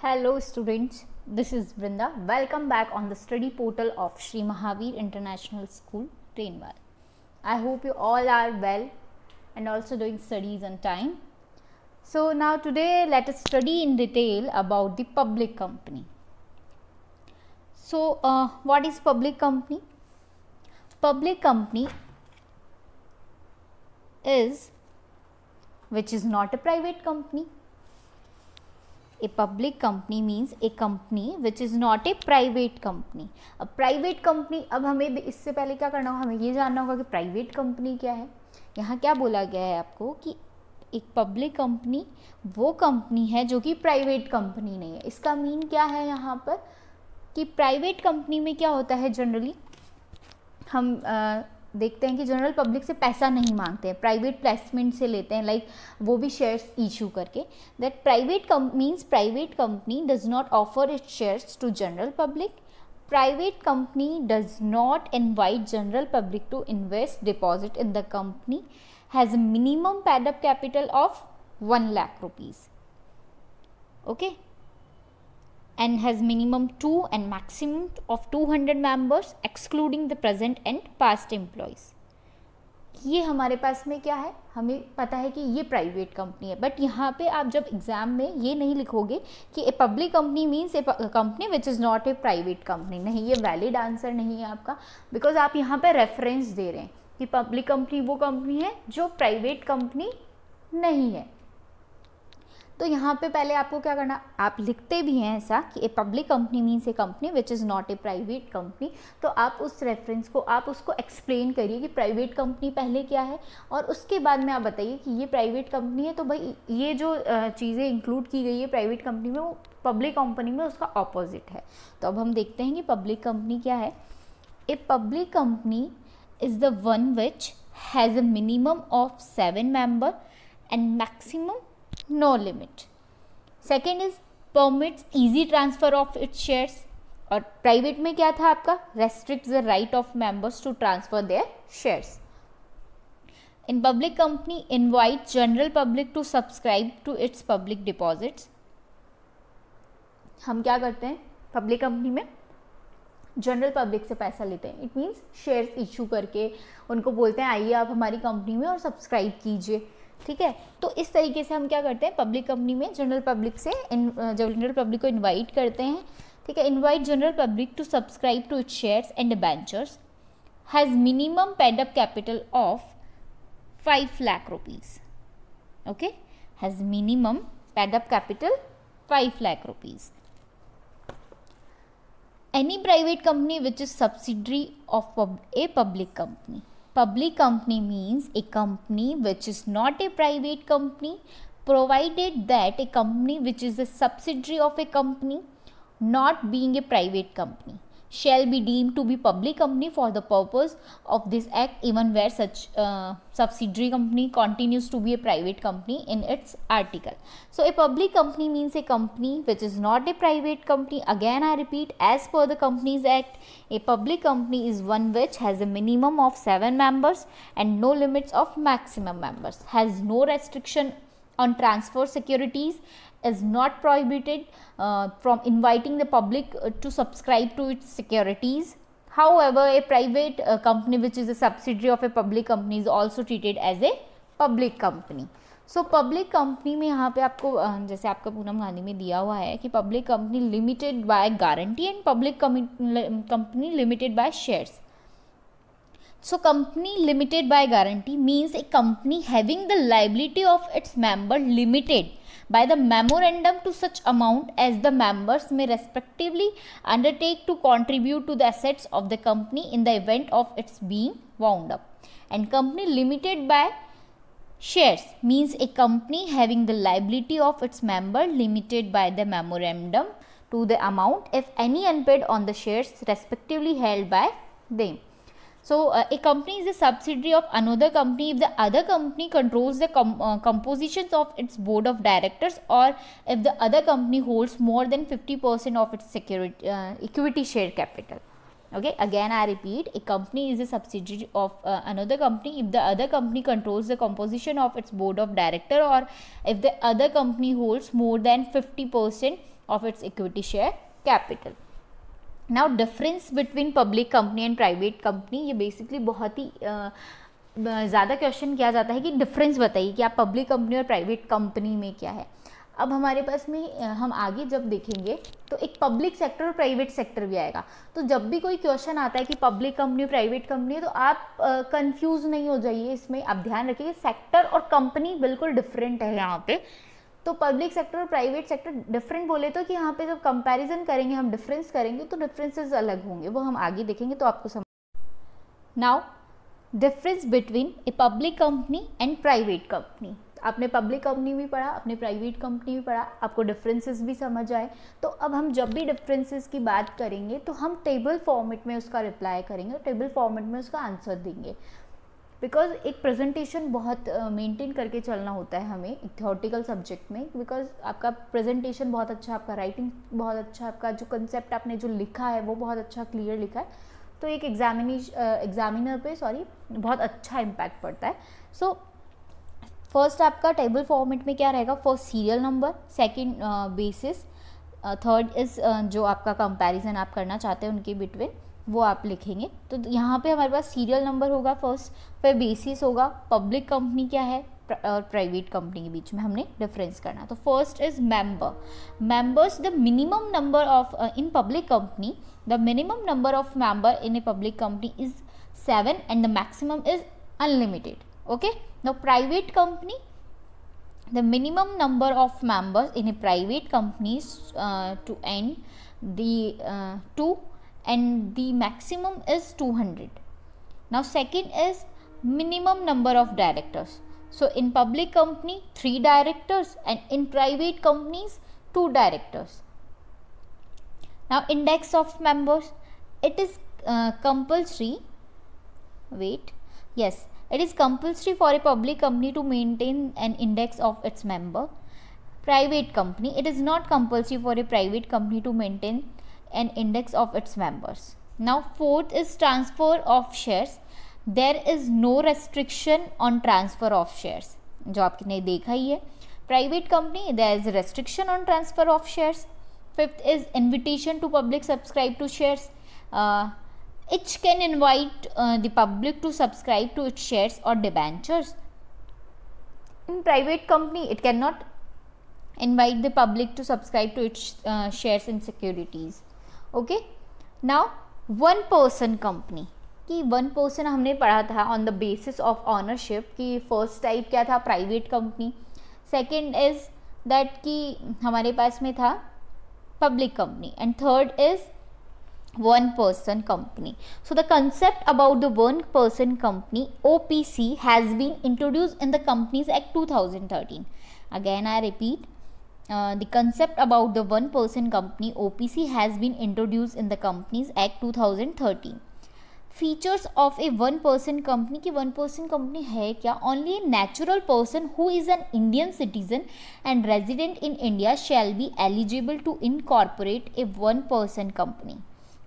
Hello students, this is Brinda. Welcome back on the study portal of Sri Mahavir International School, Trainwal. I hope you all are well and also doing studies on time. So now today let us study in detail about the public company. So uh, what is public company? Public company is which is not a private company a public company means a company which is not a private company अब private company अब हमें इससे पहले क्या करना होगा हमें ये जानना होगा कि प्राइवेट कंपनी क्या है यहाँ क्या बोला गया है आपको कि एक पब्लिक कंपनी वो कंपनी है जो कि प्राइवेट कंपनी नहीं है इसका मीन क्या है यहाँ पर कि प्राइवेट कंपनी में क्या होता है जनरली हम देखते हैं कि जनरल पब्लिक से पैसा नहीं मांगते हैं प्राइवेट प्लेसमेंट से लेते हैं लाइक वो भी शेयर्स इशू करके that private means private company does not offer it shares to general public private company does not invite general public to invest deposit in the company has minimum paid up capital of one lakh rupees okay and has minimum 2 and maximum of 200 members excluding the present and past employees ये हमारे पास में क्या है हमें पता है कि ये प्राइवेट कंपनी है बट यहाँ पे आप जब एग्ज़ाम में ये नहीं लिखोगे कि a public company means a company which is not a private company नहीं ये वैलिड आंसर नहीं है आपका बिकॉज आप यहाँ पे रेफरेंस दे रहे हैं कि पब्लिक कंपनी वो कंपनी है जो प्राइवेट कंपनी नहीं है तो यहाँ पे पहले आपको क्या करना आप लिखते भी हैं ऐसा कि a public company means a company which is not a private company तो आप उस रेफरेंस को आप उसको एक्सप्लेन करिए कि प्राइवेट कंपनी पहले क्या है और उसके बाद में आप बताइए कि ये प्राइवेट कंपनी है तो भाई ये जो चीज़ें इंक्लूड की गई है प्राइवेट कंपनी में वो पब्लिक कंपनी में उसका ऑपोजिट है तो अब हम देखते हैं कि पब्लिक कंपनी क्या है a public company is the one which has a minimum of seven member and maximum no limit second is permits easy transfer of its shares और प्राइवेट में क्या था आपका restrict the right of members to transfer their shares in public company invite general public to subscribe to its public deposits हम क्या करते हैं public company में जनरल पब्लिक से पैसा लेते हैं इट मीन्स शेयर्स इशू करके उनको बोलते हैं आइए आप हमारी कंपनी में और सब्सक्राइब कीजिए ठीक है तो इस तरीके से हम क्या करते हैं पब्लिक कंपनी में जनरल पब्लिक से जनरल पब्लिक को इनवाइट करते हैं ठीक है invite general public to subscribe to its shares and debentures has minimum paid up capital of five lakh rupees okay has minimum paid capital five 5 lakh any private company which is is of a public company Public company means a company which is not a private company provided that a company which is a subsidiary of a company not being a private company shall be deemed to be public company for the purpose of this act even where such uh, subsidiary company continues to be a private company in its article. So, a public company means a company which is not a private company. Again, I repeat as per the Companies Act, a public company is one which has a minimum of 7 members and no limits of maximum members, has no restriction on transfer securities is not prohibited uh, from inviting the public uh, to subscribe to its securities. However, a private uh, company which is a subsidiary of a public company is also treated as a public company. So public company में यहाँ पे आपको uh, जैसे आपका पूनम गांधी में दिया हुआ है कि public company limited by guarantee and public company limited by shares so company limited by guarantee means a company having the liability of its member limited by the memorandum to such amount as the members may respectively undertake to contribute to the assets of the company in the event of its being wound up. And company limited by shares means a company having the liability of its member limited by the memorandum to the amount if any unpaid on the shares respectively held by them. So uh, a company is a subsidiary of another company if the other company controls the com uh, compositions of its board of directors or if the other company holds more than 50% of its security, uh, equity share capital. Okay, again I repeat, a company is a subsidiary of uh, another company if the other company controls the composition of its board of director or if the other company holds more than 50% of its equity share capital. Now difference between public company and private company ये basically बहुत ही ज़्यादा question किया जाता है कि difference बताइए कि आप पब्लिक कंपनी और प्राइवेट कंपनी में क्या है अब हमारे पास में हम आगे जब देखेंगे तो एक पब्लिक सेक्टर और प्राइवेट सेक्टर भी आएगा तो जब भी कोई क्वेश्चन आता है कि पब्लिक कंपनी प्राइवेट कंपनी तो आप कंफ्यूज नहीं हो जाइए इसमें आप ध्यान रखिए सेक्टर और कंपनी बिल्कुल डिफरेंट है यहाँ पे तो पब्लिक सेक्टर और प्राइवेट सेक्टर डिफरेंट बोले तो कि यहाँ पे जब कंपैरिजन करेंगे हम डिफरेंस करेंगे तो डिफरेंसेस अलग होंगे वो हम आगे देखेंगे तो आपको समझ now difference between a public company and private company आपने पब्लिक कंपनी भी पढ़ा अपने प्राइवेट कंपनी भी पढ़ा आपको डिफरेंसेस भी समझ आए तो अब हम जब भी डिफरेंसेस की बात करेंगे तो हम टेबल फॉर्मेट में उसका रिप्लाई करेंगे टेबल फॉर्मेट में उसका आंसर देंगे बिकॉज एक प्रेजेंटेशन बहुत मेंटेन uh, करके चलना होता है हमें एक सब्जेक्ट में बिकॉज आपका प्रेजेंटेशन बहुत अच्छा आपका राइटिंग बहुत अच्छा आपका जो कंसेप्ट आपने जो लिखा है वो बहुत अच्छा क्लियर लिखा है तो एक एग्जामिनेश एग्जामिनर पे सॉरी बहुत अच्छा इम्पैक्ट पड़ता है सो so, फर्स्ट आपका टेबल फॉर्मेट में क्या रहेगा first serial number second basis third is जो आपका कंपेरिजन आप करना चाहते हैं उनके बिटवीन वो आप लिखेंगे तो यहाँ पे हमारे पास सीरियल नंबर होगा फर्स्ट फिर बेसिस होगा पब्लिक कंपनी क्या है और प्राइवेट कंपनी के बीच में हमने डिफरेंस करना तो first is member members the minimum number of in public company the minimum number of member in a public company is seven and the maximum is unlimited okay the private company the minimum number of members in a private company two and two and the maximum is 200. Now second is minimum number of directors. So in public company 3 directors and in private companies 2 directors. Now index of members it is uh, compulsory wait yes it is compulsory for a public company to maintain an index of its member private company it is not compulsory for a private company to maintain and index of its members. Now fourth is transfer of shares. There is no restriction on transfer of shares. जो आपने देखा ही private company there is restriction on transfer of shares. Fifth is invitation to public subscribe to shares. Uh, it can invite uh, the public to subscribe to its shares or debentures. In private company it cannot invite the public to subscribe to its uh, shares and securities. Okay now one person company कि one person हमने पढ़ा था on the basis of ownership कि first type क्या था private company second is that कि हमारे पास में था public company and third is one person company so the concept about the one person company O P C has been introduce in the companies act two thousand thirteen again I repeat Uh, the concept about the one person company OPC has been introduced in the Companies Act 2013. Features of a one person company की one person company है क्या only a natural person who is an Indian citizen and resident in India shall be eligible to incorporate a one person company.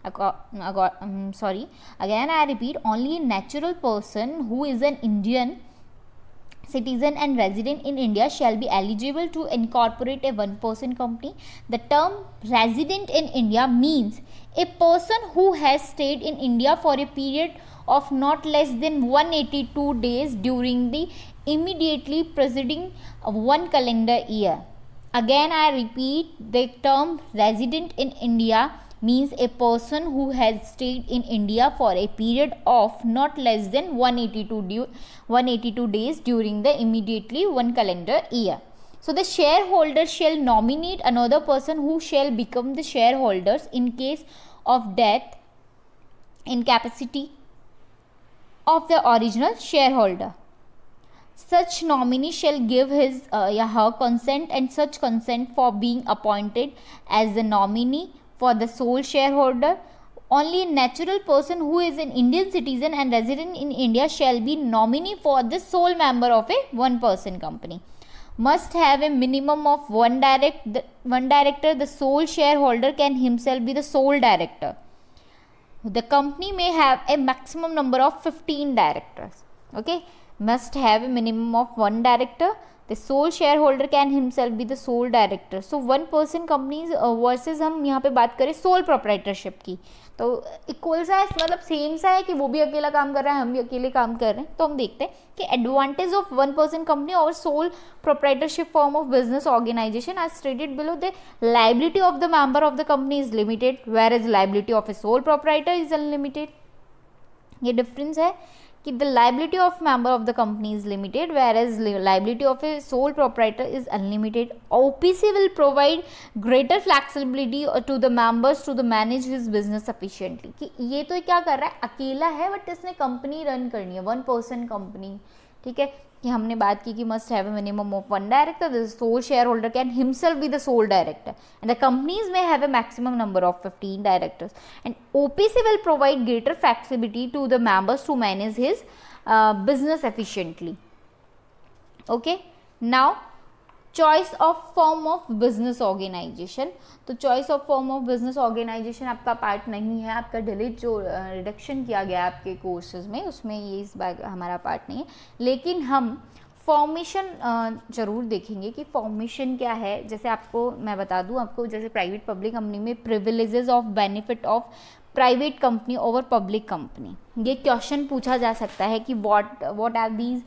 Um, sorry, again I repeat only a natural person who is an Indian citizen and resident in India shall be eligible to incorporate a one-person company. The term resident in India means a person who has stayed in India for a period of not less than 182 days during the immediately preceding one calendar year. Again, I repeat the term resident in India means a person who has stayed in India for a period of not less than 182, 182 days during the immediately one calendar year. So the shareholder shall nominate another person who shall become the shareholders in case of death incapacity of the original shareholder. Such nominee shall give his uh, her consent and such consent for being appointed as the nominee for the sole shareholder only a natural person who is an Indian citizen and resident in India shall be nominee for the sole member of a one person company. Must have a minimum of one direct the, one director. The sole shareholder can himself be the sole director. The company may have a maximum number of 15 directors. Okay, must have a minimum of one director. The sole share holder can himself be the sole director so one person uh, versus हम यहाँ पे बात करें sole proprietorship की तो equal सा है मतलब सेम सा है कि वो भी अकेला काम कर रहा है हम भी अकेले काम कर रहे हैं तो हम देखते हैं कि advantage of one person company और sole proprietorship form of business organisation are stated below the liability of the member of the company is limited whereas liability of a sole proprietor is unlimited ये difference है कि the liability of member of the company is limited whereas liability of a sole proprietor is unlimited OPC will provide greater flexibility to the members to the manage his business sufficiently कि ये तो क्या कर रहा है अकेला है but इसने कंपनी रन करनी है वन पर्सन कंपनी ठीक है कि हमने बात की कि must have minimum of one director the sole share holder can himself be the sole director and the companies may have a maximum number of fifteen directors and OPC will provide greater flexibility to the members to manage his business efficiently okay now choice of form of business organisation तो choice of form of business organisation आपका part नहीं है आपका delete जो reduction किया गया आपके courses में उसमें ये इस बार हमारा पार्ट नहीं है लेकिन हम फॉर्मेशन ज़रूर देखेंगे कि फॉर्मेशन क्या है जैसे आपको मैं बता दूं आपको जैसे प्राइवेट पब्लिक कंपनी में privileges of benefit of private company over public company ये क्वेश्चन पूछा जा सकता है कि what what are these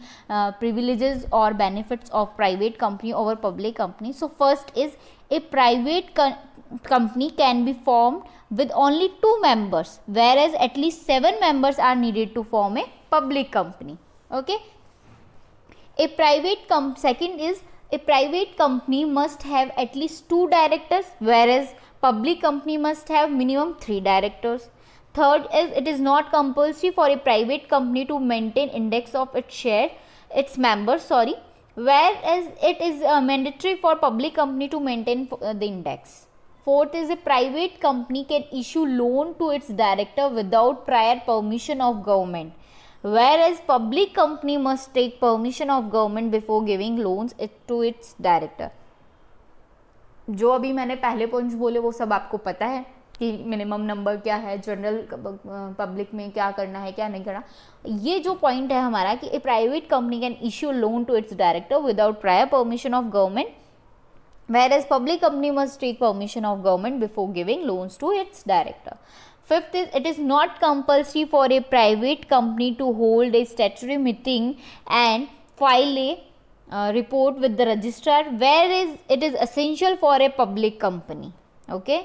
privilege और benefits of private company over public company so first is a private company can be form with only two members whereas at least seven members are needed to form a public company okay a private second is a private company must have at least two directors whereas public company must have minimum 3 directors. Third is it is not compulsory for a private company to maintain index of its share, its members, sorry, whereas it is uh, mandatory for public company to maintain uh, the index. Fourth is a private company can issue loan to its director without prior permission of government. Whereas public company must take permission of government before giving loans it to its director. जो अभी मैंने पहले points बोले वो सब आपको पता है कि मिनिमम नंबर क्या है जनरल पब्लिक में क्या करना है क्या नहीं करना ये जो पॉइंट है हमारा कि a private company can issue loan to its director without prior permission of government whereas public company must take permission of government before giving loans to its director fifth is it is not compulsory for a private company to hold a statutory meeting and file a uh, report with the registrar where is it is essential for a public company okay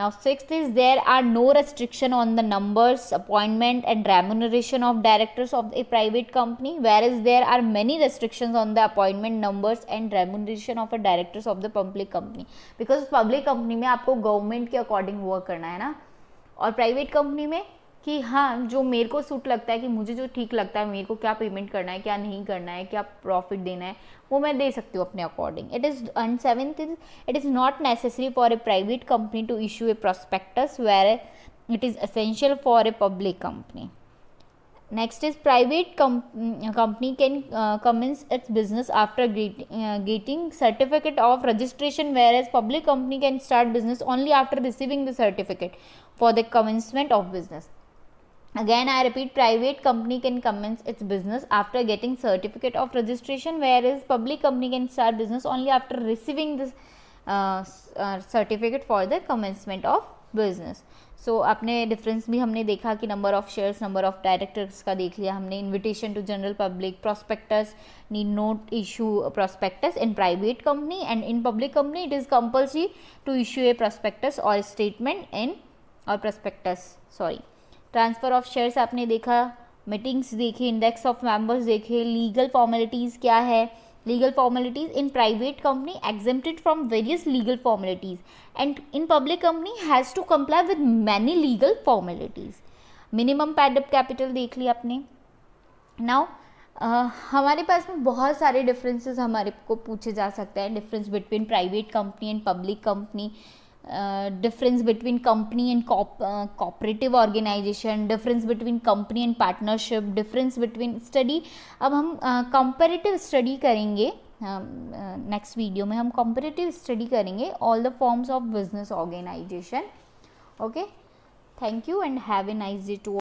now sixth is there are no restriction on the numbers appointment and remuneration of directors of a private company whereas there are many restrictions on the appointment numbers and remuneration of a directors of the public company because public company में आपको government के according work करना है ना और private company में कि हाँ जो मेरे को सूट लगता है कि मुझे जो ठीक लगता है मेरे को क्या पेमेंट करना है क्या नहीं करना है क्या प्रॉफिट देना है वो मैं दे सकती हूँ अपने according it is and seventh is it is not necessary for a private company to issue a prospectus where it is essential for a public company next is private company can commence its business after getting certificate of registration whereas public company can start business only after receiving the certificate for the commencement of business again i repeat private company can commence its business after getting certificate of registration whereas public company can start business only after receiving this uh, uh, certificate for the commencement of business so apne difference bhi humne dekha ki number of shares number of directors ka dekh liya humne invitation to general public prospectus need not issue prospectus in private company and in public company it is compulsory to issue a prospectus or statement and or prospectus sorry transfer of shares आपने देखा meetings देखे index of members देखे legal formalities क्या है legal formalities in private company exempted from various legal formalities and in public company has to comply with many legal formalities minimum paid up capital देख लिया आपने now uh, हमारे पास में बहुत सारे डिफरेंसेस हमारे को पूछे जा सकते हैं difference between private company and public company uh, difference between company and co uh, cooperative organization difference between company and partnership difference between study अब हम comparative study करेंगे नेक्स्ट वीडियो में हम comparative study करेंगे all the forms of business organization okay thank you and have a nice day to